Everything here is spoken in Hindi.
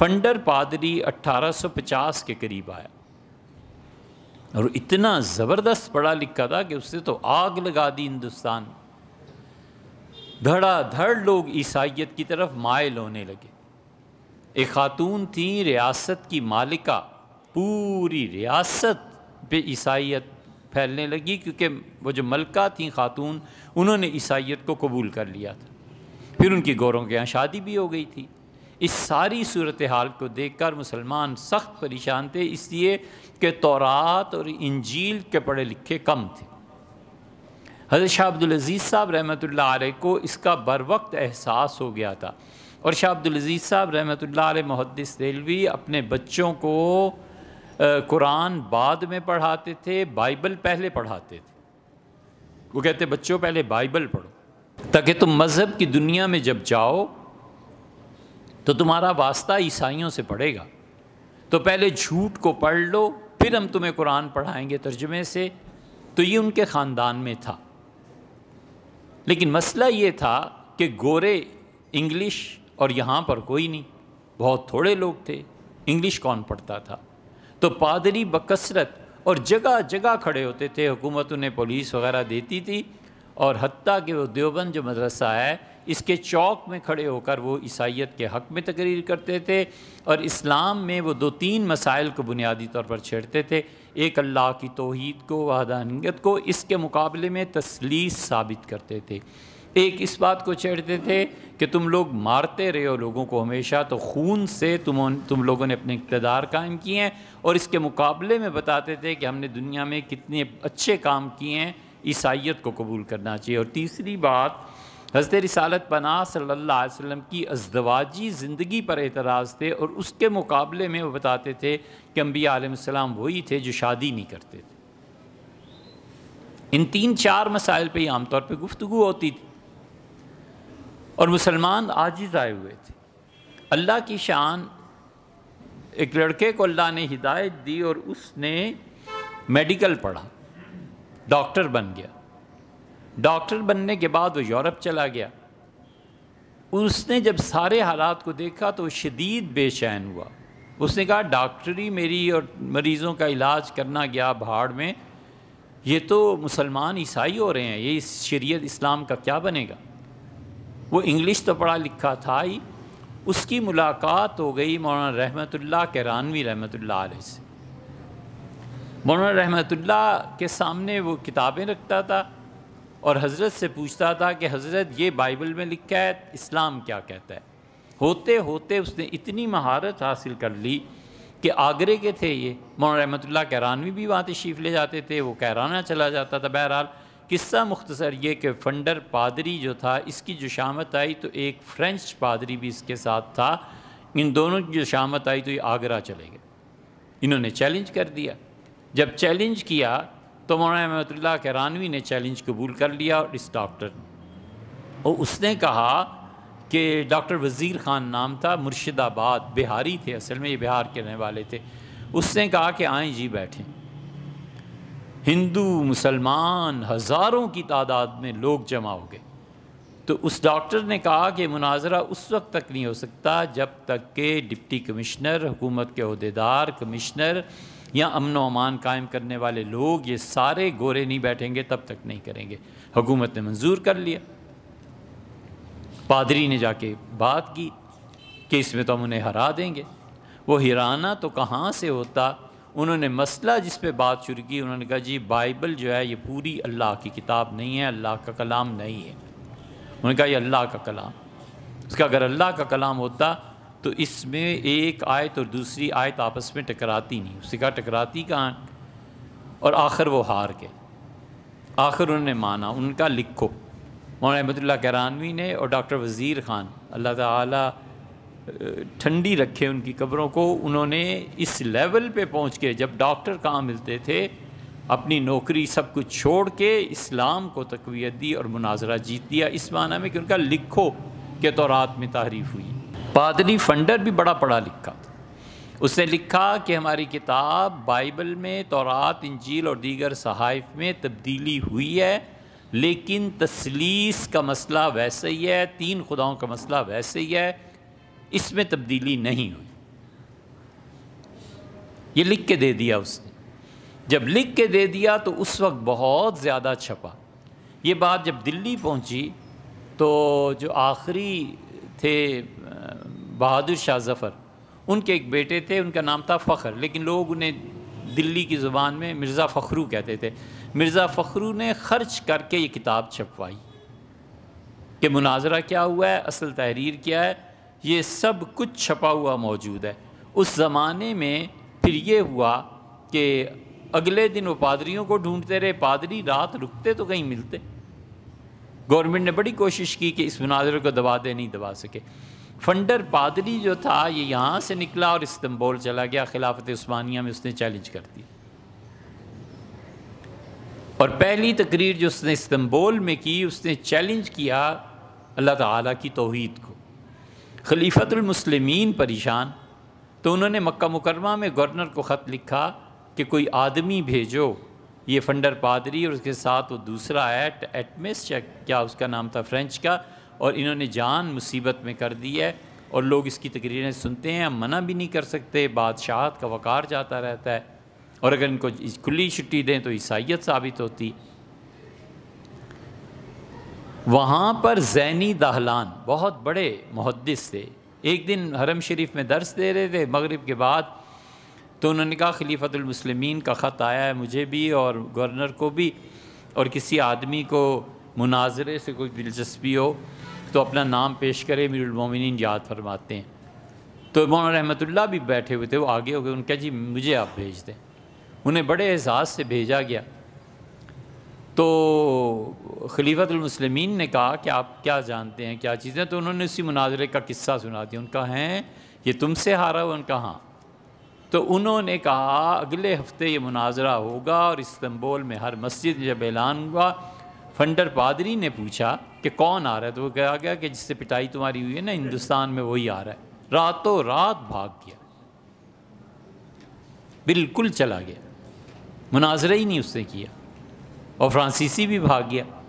फंडर पादरी 1850 के करीब आया और इतना ज़बरदस्त पढ़ा लिखा था कि उसने तो आग लगा दी हिंदुस्तान धड़ाधड़ लोग ईसाइत की तरफ मायल होने लगे एक खातून थी रियासत की मालिका पूरी रियासत पे ईसाइत फैलने लगी क्योंकि वो जो मलका थी खातून उन्होंने ईसाइत को कबूल कर लिया था फिर उनकी गौरों के यहाँ शादी भी हो गई थी इस सारी सूरत हाल को देख कर मुसलमान सख्त परेशान थे इसलिए कि तौरात और इंजील के पढ़े लिखे कम थे हजरत शाह अब्दुलज़ीज़ साहब रहमत आल को इसका बर वक्त एहसास हो गया था और शाह अब्दुलज़ीज़ साहब रहमत आल मुहदस रेलवी अपने बच्चों को कुरान बाद में पढ़ाते थे बाइबल पहले पढ़ाते थे वो कहते बच्चों पहले बाइबल पढ़ो ताकि तुम मज़हब की दुनिया में जब जाओ तो तुम्हारा वास्ता ईसाइयों से पड़ेगा तो पहले झूठ को पढ़ लो फिर हम तुम्हें कुरान पढ़ाएंगे तर्जमे से तो ये उनके ख़ानदान में था लेकिन मसला ये था कि गोरे इंग्लिश और यहाँ पर कोई नहीं बहुत थोड़े लोग थे इंग्लिश कौन पढ़ता था तो पादरी बकसरत और जगह जगह खड़े होते थे हुकूमत उन्हें पुलिस वगैरह देती थी और हती कि वो देवबंद जो मदरसा है इसके चौक में खड़े होकर वो ईसाइत के हक़ में तकरीर करते थे और इस्लाम में वो दो तीन मसाइल को बुनियादी तौर पर छेड़ते थे एक अल्लाह की तोहद को वहदानियत को इसके मुकाबले में तसलीस साबित करते थे एक इस बात को छेड़ते थे कि तुम लोग मारते रहे हो लोगों को हमेशा तो खून से तुम तुम लोगों ने अपने इकतदार कायम किए हैं और इसके मुकाबले में बताते थे कि हमने दुनिया में कितने अच्छे काम किए हैं ईसाइत को कबूल करना चाहिए और तीसरी बात हजरत रिसालत पना सल्ला वसम की अजदवाजी ज़िंदगी पर एतराज़ थे और उसके मुकाबले में वो बताते थे कि अम्बी आलम वही थे जो शादी नहीं करते थे इन तीन चार मसाइल पर ही आमतौर पर गुफ्तु होती थी और मुसलमान आजिज आए हुए थे अल्लाह की शान एक लड़के को अल्लाह ने हिदायत दी और उसने मेडिकल पढ़ा डॉक्टर बन गया डॉक्टर बनने के बाद वो यूरोप चला गया उसने जब सारे हालात को देखा तो शदीद बेचैन हुआ उसने कहा डॉक्टरी मेरी और मरीज़ों का इलाज करना गया भाड़ में ये तो मुसलमान ईसाई हो रहे हैं ये इस शरीयत इस्लाम का क्या बनेगा वो इंग्लिश तो पढ़ा लिखा था ही उसकी मुलाकात हो गई मौलाना रहमतुल्लाह के रानवी रहमतुल्लाह से मौलाना रहमतुल्ला के सामने वो किताबें रखता था और हज़रत से पूछता था कि हज़रत ये बाइबल में लिखा है इस्लाम क्या कहता है होते होते उसने इतनी महारत हासिल कर ली कि आगरे के थे ये मौलाना रहमतुल्ला कैरानवी भी वहाँ तशरीफ़ ले जाते थे वो कैराना चला जाता था बहरहाल किस्सा मुख्तसर ये कि फंडर पादरी जो था इसकी जो शामत आई तो एक फ़्रेंच पादरी भी इसके साथ था इन दोनों की जो शामत आई तो ये आगरा चले गए इन्होंने चैलेंज कर दिया जब चैलेंज किया तो मौलाना अहमदुल्ला रानवी ने चैलेंज कबूल कर लिया और इस डॉक्टर और उसने कहा कि डॉक्टर वज़ीर ख़ान नाम था मुर्शिदाबाद बिहारी थे असल में ये बिहार के रहने वाले थे उसने कहा कि आएँ जी बैठें हिंदू मुसलमान हज़ारों की तादाद में लोग जमा हो गए तो उस डॉक्टर ने कहा कि मुनाजरा उस वक्त तक नहीं हो सकता जब तक के डिप्टी कमिश्नर हुकूमत के अहदेदार कमिश्नर या अमन अमान कायम करने वाले लोग ये सारे गोरे नहीं बैठेंगे तब तक नहीं करेंगे हुकूमत ने मंजूर कर लिया पादरी ने जाके बात की कि इसमें तो हम उन्हें हरा देंगे वो हिराना तो कहाँ से होता उन्होंने मसला जिस पे बात शुरू की उन्होंने कहा जी बाइबल जो है ये पूरी अल्लाह की किताब नहीं है अल्लाह का कलाम नहीं है उन्होंने कहा ये अल्लाह का कलाम उसका अगर अल्लाह का कलाम होता तो इसमें एक आयत और दूसरी आयत आपस में टकराती नहीं उसने कहा टकराती कहाँ और आखिर वो हार गए आखिर उन्होंने माना उनका लिखो मौलाना अहमदुल्ला करानवी ने और डॉक्टर वज़ीर ख़ान अल्लाह ताला ठंडी रखे उनकी कब्रों को उन्होंने इस लेवल पे पहुंच के जब डॉक्टर कहाँ मिलते थे अपनी नौकरी सब कुछ छोड़ के इस्लाम को तकवीत दी और मुनाजरा जीत दिया इस माना में कि उनका लिखो के तौरात में तारीफ़ हुई पादरी फंडर भी बड़ा पढ़ा लिखा उसने लिखा कि हमारी किताब बाइबल में तौरात इंजील और दीगर सहाइफ में तब्दीली हुई है लेकिन तसलीस का मसला वैसे ही है तीन खुदाओं का मसला वैसे ही है इसमें तब्दीली नहीं हुई ये लिख के दे दिया उसने जब लिख के दे दिया तो उस वक्त बहुत ज़्यादा छपा ये बात जब दिल्ली पहुंची तो जो आखिरी थे बहादुर शाह ज़फ़र उनके एक बेटे थे उनका नाम था फ़खर लेकिन लोग उन्हें दिल्ली की ज़ुबान में मिर्ज़ा फ़खरू कहते थे मिर्ज़ा फ़खरू ने ख़र्च करके ये किताब छपवाई कि मुनाजरा क्या हुआ है असल तहरीर क्या है ये सब कुछ छपा हुआ मौजूद है उस ज़माने में फिर ये हुआ कि अगले दिन वो पादरियों को ढूंढते रहे पादरी रात रुकते तो कहीं मिलते गवर्नमेंट ने बड़ी कोशिश की कि इस मुनाजरे को दबा दे नहीं दबा सके फंडर पादरी जो था ये यहाँ से निकला और इस्तंबोल चला गया खिलाफत उस्मानिया में उसने चैलेंज कर दी और पहली तकरीर जो उसने इस्तंबोल में की उसने चैलेंज किया अल्लाह ताला की तोहद को खलीफतमसलमिन परेशान तो उन्होंने मक्का मुकरमा में गवर्नर को ख़त लिखा कि कोई आदमी भेजो ये फंडर पादरी और उसके साथ वो दूसरा एट एटमिस क्या उसका नाम था फ्रेंच का और इन्होंने जान मुसीबत में कर दी है और लोग इसकी तकरीरें सुनते हैं मना भी नहीं कर सकते बादशाह का वक़ार जाता रहता है और अगर इनको खुली छुट्टी दें तो ईसाइत साबित होती वहाँ पर जैनी दहलान बहुत बड़े मुहदस थे एक दिन हरम शरीफ में दर्श दे रहे थे मगरब के बाद तो उन्होंने कहा खलीफतमसलमिन का ख़त आया है मुझे भी और गवर्नर को भी और किसी आदमी को मुनाजरे से कोई दिलचस्पी हो तो अपना नाम पेश करे मीरमिन याद फरमाते हैं तो रहमत रहमतुल्ला भी बैठे हुए थे वो आगे हो गए उनका जी मुझे आप भेज दें उन्हें बड़े एहसास से भेजा गया तो खलीफतमसलमिन ने कहा कि आप क्या जानते हैं क्या चीज़ें तो उन्होंने उसी मुनाजरे का किस्सा सुना दिया उनका हैं ये तुमसे हारा हुआ उनका हाँ तो उन्होंने कहा अगले हफ्ते ये मुनाजरा होगा और इस्तंबुल में हर मस्जिद जब ऐलान हुआ फंडर पादरी ने पूछा कि कौन आ रहा है तो वो कहा गया कि जिससे पिटाई तुम्हारी हुई है ना हिंदुस्तान में वही आ रहा है रातों रात भाग गया बिल्कुल चला गया मुनाजरा ही नहीं उसने किया और फ्रांसीसी भी भाग गया